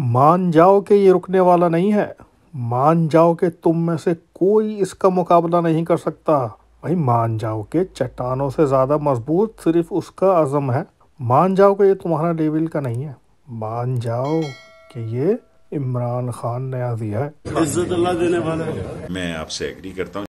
मान जाओ कि ये रुकने वाला नहीं है मान जाओ कि तुम में से कोई इसका मुकाबला नहीं कर सकता भाई मान जाओ कि चट्टानों से ज़्यादा मजबूत सिर्फ उसका अज़म है मान जाओ कि ये तुम्हारा लेवल का नहीं है मान जाओ कि ये इमरान खान ने दिया है इज्जत अल्लाह देने वाला है मैं आपसे एग्री करता हूँ